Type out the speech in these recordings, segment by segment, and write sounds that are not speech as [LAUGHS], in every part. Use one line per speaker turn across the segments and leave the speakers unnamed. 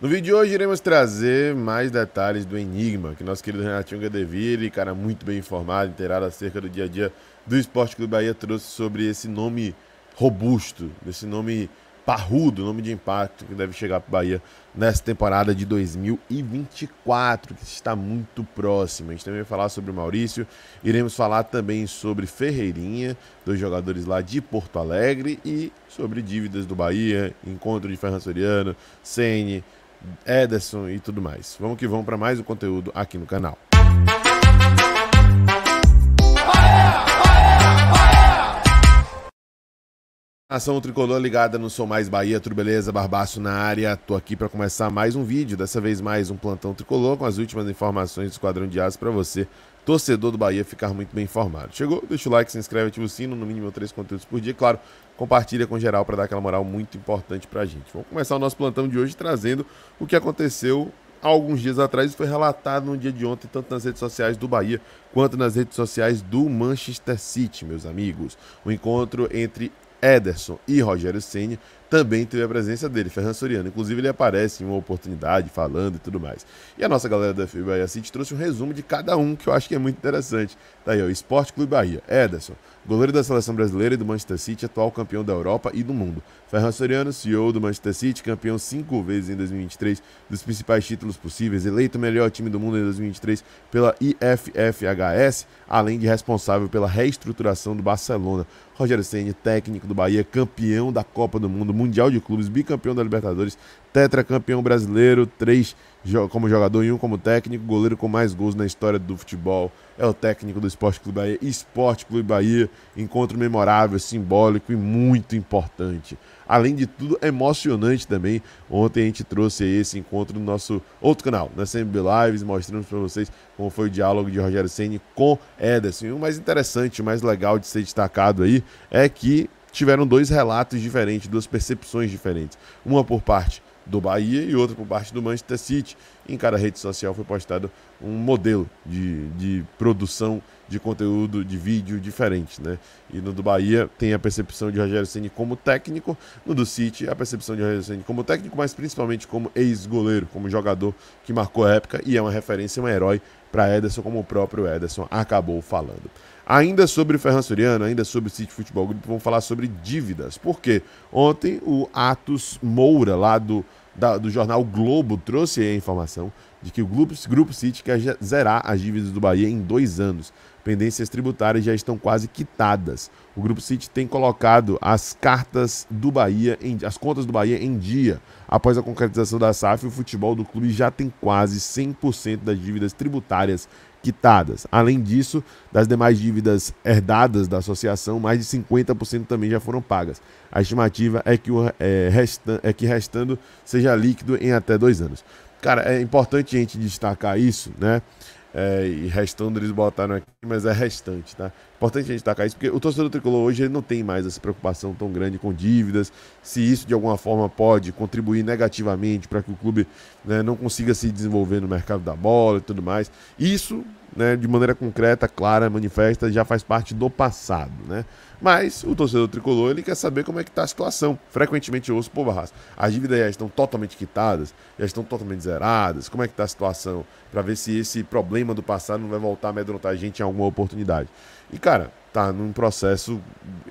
No vídeo de hoje iremos trazer mais detalhes do Enigma, que nosso querido Renatinho Gadeville, cara muito bem informado, inteirado acerca do dia a dia do Esporte Clube Bahia, trouxe sobre esse nome robusto, esse nome parrudo, nome de impacto que deve chegar para o Bahia nessa temporada de 2024, que está muito próxima. A gente também vai falar sobre o Maurício, iremos falar também sobre Ferreirinha, dois jogadores lá de Porto Alegre, e sobre dívidas do Bahia, encontro de Ferran Soriano, Sene, Ederson e tudo mais. Vamos que vamos para mais um conteúdo aqui no canal. Ação Tricolor ligada no Sou Mais Bahia, tudo beleza? Barbaço na área, tô aqui para começar mais um vídeo, dessa vez mais um Plantão Tricolor, com as últimas informações do Esquadrão de Aço para você torcedor do Bahia ficar muito bem informado. Chegou? Deixa o like, se inscreve, ativa o sino, no mínimo três conteúdos por dia. Claro, compartilha com geral para dar aquela moral muito importante para a gente. Vamos começar o nosso plantão de hoje trazendo o que aconteceu há alguns dias atrás e foi relatado no dia de ontem, tanto nas redes sociais do Bahia quanto nas redes sociais do Manchester City, meus amigos. O encontro entre Ederson e Rogério Senna também teve a presença dele, Ferran Soriano. Inclusive, ele aparece em uma oportunidade, falando e tudo mais. E a nossa galera da FIBA Bahia City trouxe um resumo de cada um, que eu acho que é muito interessante. Tá aí, ó, Esporte Clube Bahia. Ederson, goleiro da seleção brasileira e do Manchester City, atual campeão da Europa e do mundo. Ferran Soriano, CEO do Manchester City, campeão cinco vezes em 2023, dos principais títulos possíveis, eleito melhor time do mundo em 2023 pela IFFHS, além de responsável pela reestruturação do Barcelona. Rogério Ceni, técnico do Bahia, campeão da Copa do Mundo do Mundial de Clubes, bicampeão da Libertadores, tetracampeão brasileiro, três como jogador e um como técnico, goleiro com mais gols na história do futebol. É o técnico do Esporte Clube Bahia. Esporte Clube Bahia, encontro memorável, simbólico e muito importante. Além de tudo, emocionante também. Ontem a gente trouxe esse encontro no nosso outro canal, na CMB Lives, mostramos para vocês como foi o diálogo de Rogério Ceni com Ederson. E o mais interessante, o mais legal de ser destacado aí é que tiveram dois relatos diferentes, duas percepções diferentes. Uma por parte do Bahia e outra por parte do Manchester City. Em cada rede social foi postado um modelo de, de produção de conteúdo de vídeo diferente, né? E no do Bahia tem a percepção de Rogério Ceni como técnico, no do City a percepção de Rogério Ceni como técnico, mas principalmente como ex-goleiro, como jogador que marcou a época e é uma referência, um herói para Ederson, como o próprio Ederson acabou falando. Ainda sobre o Ferran Soriano, ainda sobre o City Futebol Grupo, vamos falar sobre dívidas. Porque ontem o Atos Moura, lá do, da, do jornal Globo, trouxe a informação de que o Grupo, Grupo City quer zerar as dívidas do Bahia em dois anos. Pendências tributárias já estão quase quitadas. O Grupo City tem colocado as cartas do Bahia, em, as contas do Bahia em dia. Após a concretização da SAF, o futebol do clube já tem quase 100% das dívidas tributárias quitadas. Além disso, das demais dívidas herdadas da associação, mais de 50% também já foram pagas. A estimativa é que, o, é, resta, é que restando seja líquido em até dois anos. Cara, é importante a gente destacar isso, né? É, e restando eles botaram aqui, mas é restante, tá? Importante a gente destacar isso, porque o torcedor tricolor hoje ele não tem mais essa preocupação tão grande com dívidas, se isso de alguma forma pode contribuir negativamente para que o clube né, não consiga se desenvolver no mercado da bola e tudo mais. Isso, né, de maneira concreta, clara, manifesta, já faz parte do passado, né? Mas o torcedor tricolor ele quer saber como é que está a situação. Frequentemente eu ouço, pô, Barras, as dívidas já estão totalmente quitadas, já estão totalmente zeradas, como é que está a situação? Para ver se esse problema do passado não vai voltar a amedrontar a gente em alguma oportunidade. E, cara, Cara, está num processo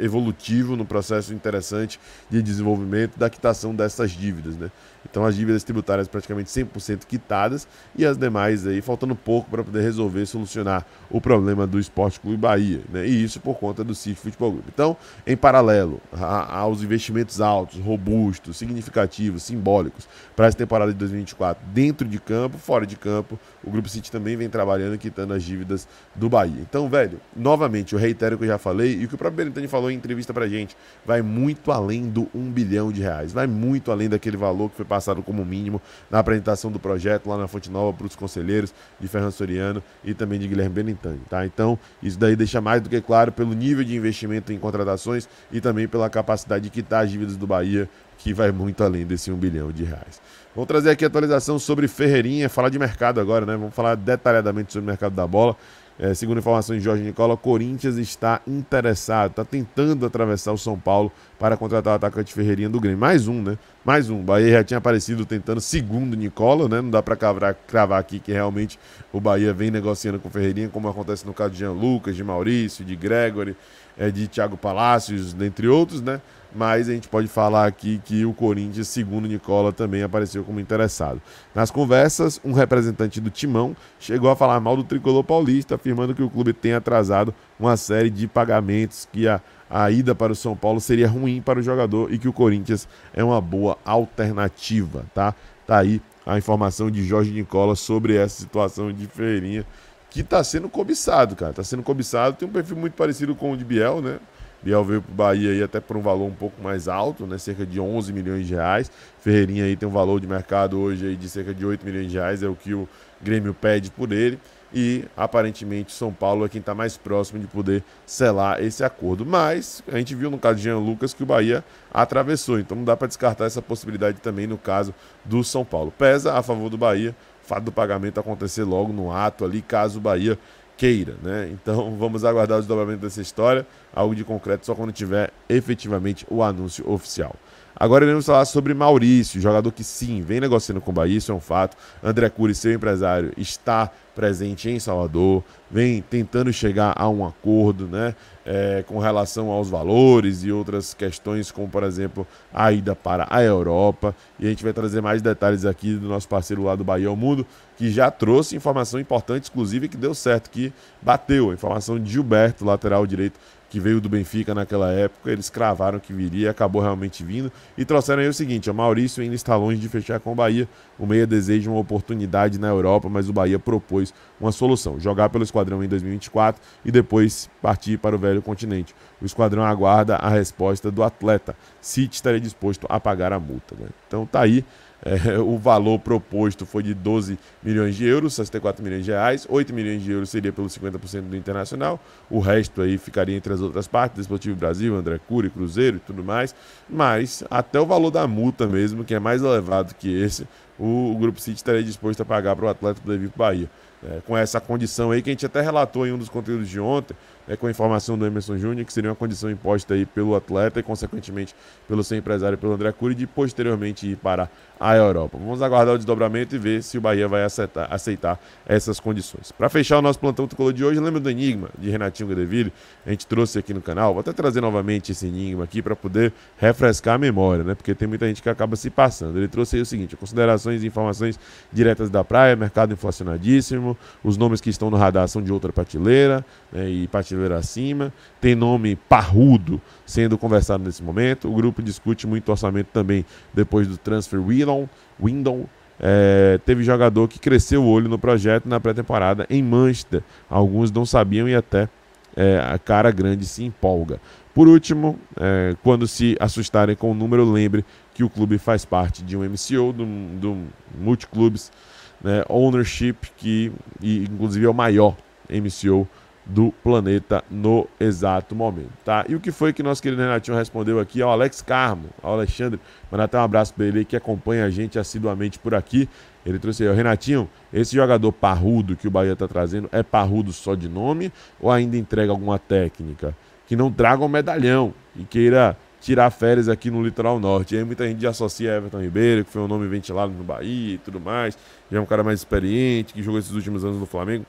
evolutivo, num processo interessante de desenvolvimento da quitação dessas dívidas. Né? Então as dívidas tributárias praticamente 100% quitadas e as demais aí faltando pouco para poder resolver, solucionar o problema do Esporte Clube Bahia. Né? E isso por conta do CIF Futebol Group. Então, em paralelo a, aos investimentos altos, robustos, significativos, simbólicos para essa temporada de 2024 dentro de campo, fora de campo, o Grupo City também vem trabalhando quitando as dívidas do Bahia. Então, velho, novamente eu reitero o que eu já falei e o que o próprio Berentani falou em entrevista pra gente. Vai muito além do 1 bilhão de reais, vai muito além daquele valor que foi passado como mínimo na apresentação do projeto lá na Fonte Nova para os conselheiros de Ferran Soriano e também de Guilherme Berentani, tá? Então, isso daí deixa mais do que claro pelo nível de investimento em contratações e também pela capacidade de quitar as dívidas do Bahia, que vai muito além desse 1 bilhão de reais. Vamos trazer aqui a atualização sobre Ferreirinha, falar de mercado agora, né? Vamos falar detalhadamente sobre o mercado da bola. É, segundo informações de Jorge Nicola, Corinthians está interessado, está tentando atravessar o São Paulo para contratar o atacante Ferreirinha do Grêmio. Mais um, né? Mais um, Bahia já tinha aparecido tentando segundo Nicola, né? Não dá para cravar aqui que realmente o Bahia vem negociando com o Ferreirinha, como acontece no caso de Jean Lucas, de Maurício, de Gregory, é, de Thiago Palácios, dentre outros, né? Mas a gente pode falar aqui que o Corinthians, segundo Nicola, também apareceu como interessado. Nas conversas, um representante do Timão chegou a falar mal do tricolor paulista, afirmando que o clube tem atrasado uma série de pagamentos que a a ida para o São Paulo seria ruim para o jogador e que o Corinthians é uma boa alternativa, tá? Tá aí a informação de Jorge Nicola sobre essa situação de Ferreirinha, que tá sendo cobiçado, cara. Tá sendo cobiçado, tem um perfil muito parecido com o de Biel, né? Biel veio para o Bahia aí até por um valor um pouco mais alto, né? Cerca de 11 milhões de reais. Ferreirinha aí tem um valor de mercado hoje aí de cerca de 8 milhões de reais, é o que o Grêmio pede por ele e aparentemente São Paulo é quem está mais próximo de poder selar esse acordo. Mas a gente viu no caso de Jean Lucas que o Bahia atravessou, então não dá para descartar essa possibilidade também no caso do São Paulo. Pesa a favor do Bahia, o fato do pagamento acontecer logo no ato ali, caso o Bahia queira, né? Então [LAUGHS] vamos aguardar o desdobramento dessa história, algo de concreto só quando tiver efetivamente o anúncio oficial. Agora iremos falar sobre Maurício, jogador que sim, vem negociando com o Bahia, isso é um fato. André Cury, seu empresário, está presente em Salvador, vem tentando chegar a um acordo, né? É, com relação aos valores e outras questões, como por exemplo a ida para a Europa. E a gente vai trazer mais detalhes aqui do nosso parceiro lá do Bahia ao Mundo, que já trouxe informação importante, exclusiva, que deu certo, que bateu. a Informação de Gilberto, lateral direito que veio do Benfica naquela época, eles cravaram que viria, acabou realmente vindo. E trouxeram aí o seguinte: o Maurício ainda está longe de fechar com o Bahia. O Meia deseja uma oportunidade na Europa, mas o Bahia propôs uma solução: jogar pelo esquadrão em 2024 e depois partir para o velho continente. O esquadrão aguarda a resposta do atleta. se estaria disposto a pagar a multa. Né? Então tá aí. É, o valor proposto foi de 12 milhões de euros, 64 milhões de reais, 8 milhões de euros seria pelo 50% do Internacional, o resto aí ficaria entre as outras partes, Desportivo Brasil, André Cury, Cruzeiro e tudo mais, mas até o valor da multa mesmo, que é mais elevado que esse, o, o Grupo City estaria disposto a pagar para o Atlético do Vivo Bahia. É, com essa condição aí, que a gente até relatou em um dos conteúdos de ontem, né, com a informação do Emerson Júnior, que seria uma condição imposta aí pelo atleta e, consequentemente, pelo seu empresário, pelo André Cury, de posteriormente ir para a Europa. Vamos aguardar o desdobramento e ver se o Bahia vai aceitar, aceitar essas condições. Para fechar o nosso plantão tricolor de hoje, lembra do enigma de Renatinho Gadeville? A gente trouxe aqui no canal. Vou até trazer novamente esse enigma aqui para poder refrescar a memória, né? Porque tem muita gente que acaba se passando. Ele trouxe aí o seguinte: a consideração informações informações diretas da praia, mercado inflacionadíssimo, os nomes que estão no radar são de outra prateleira né, e prateleira acima. Tem nome parrudo sendo conversado nesse momento. O grupo discute muito orçamento também depois do transfer Whedon, Windon é, eh, teve jogador que cresceu o olho no projeto na pré-temporada em Manchester. Alguns não sabiam e até é, a cara grande se empolga. Por último, é, quando se assustarem com o número, lembre que o clube faz parte de um MCO, do, do Multiclubes né, Ownership, que e, inclusive é o maior MCO do planeta no exato momento, tá? E o que foi que nosso querido Renatinho respondeu aqui O Alex Carmo, o Alexandre, mandar até um abraço para ele que acompanha a gente assiduamente por aqui. Ele trouxe aí, Renatinho, esse jogador parrudo que o Bahia está trazendo é parrudo só de nome ou ainda entrega alguma técnica? Que não traga um medalhão e queira tirar férias aqui no litoral norte. E aí muita gente já associa a Everton Ribeiro, que foi um nome ventilado no Bahia e tudo mais. Já é um cara mais experiente, que jogou esses últimos anos no Flamengo.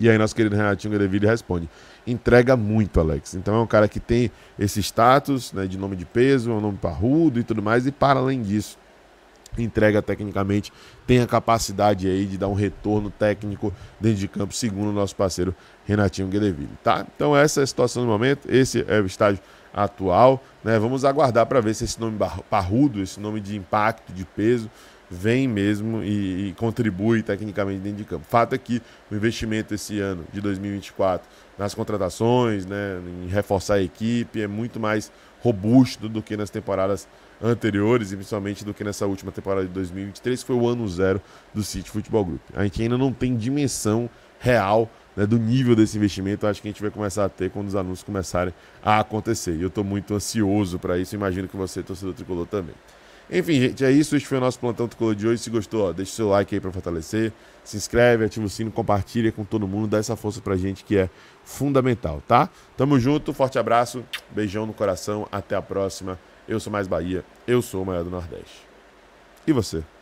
E aí nosso querido Renatinho Gadeville responde: entrega muito, Alex. Então é um cara que tem esse status né, de nome de peso, é um nome parrudo e tudo mais. E para além disso, entrega tecnicamente, tem a capacidade aí de dar um retorno técnico dentro de campo, segundo o nosso parceiro Renatinho Guedeville, tá? Então essa é a situação do momento, esse é o estádio atual. Né? Vamos aguardar para ver se esse nome parrudo, esse nome de impacto, de peso, vem mesmo e, e contribui tecnicamente dentro de campo. Fato é que o investimento esse ano de 2024 nas contratações, né, em reforçar a equipe, é muito mais robusto do que nas temporadas anteriores e principalmente do que nessa última temporada de 2023, que foi o ano zero do City Futebol Group. A gente ainda não tem dimensão real né, do nível desse investimento, acho que a gente vai começar a ter quando os anúncios começarem a acontecer. E eu estou muito ansioso para isso, imagino que você, torcedor tricolor, também. Enfim, gente, é isso. Este foi o nosso plantão tricolor de hoje. Se gostou, ó, deixa o seu like aí para fortalecer. Se inscreve, ativa o sino, compartilha com todo mundo, dá essa força a gente que é fundamental, tá? Tamo junto, forte abraço, beijão no coração, até a próxima. Eu sou mais Bahia, eu sou o maior do Nordeste. E você?